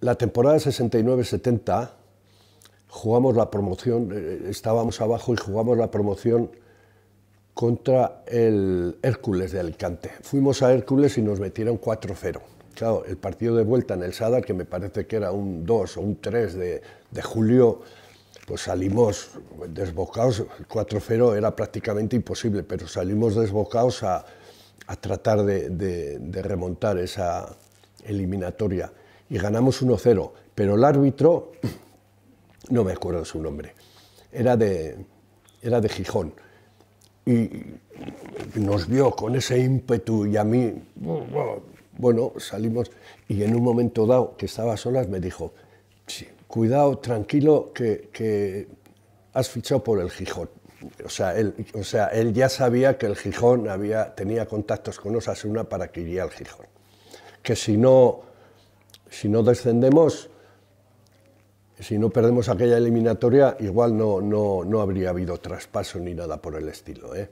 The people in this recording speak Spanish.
la temporada 69-70 jugamos la promoción, eh, eh, estábamos abajo y jugamos la promoción contra el Hércules de Alicante. Fuimos a Hércules y nos metieron 4-0. Claro, el partido de vuelta en el Sadar, que me parece que era un 2 o un 3 de, julio, pues salimos desbocados, el 4-0 era prácticamente imposible, pero salimos desbocados a, tratar de, remontar esa eliminatoria y ganamos 1-0, pero el árbitro, no me acuerdo su nombre, era de, era de Gijón. Y nos vio con ese ímpetu y a mí, bueno, salimos y en un momento dado que estaba a solas me dijo, sí, cuidado, tranquilo, que, has fichado por el Gijón. O sea, él, o sea, él ya sabía que el Gijón había, tenía contactos con Osasuna para que iría al Gijón. Que si no, si no descendemos, si no perdemos aquella eliminatoria, igual no, no, habría habido traspaso ni nada por el estilo. ¿eh?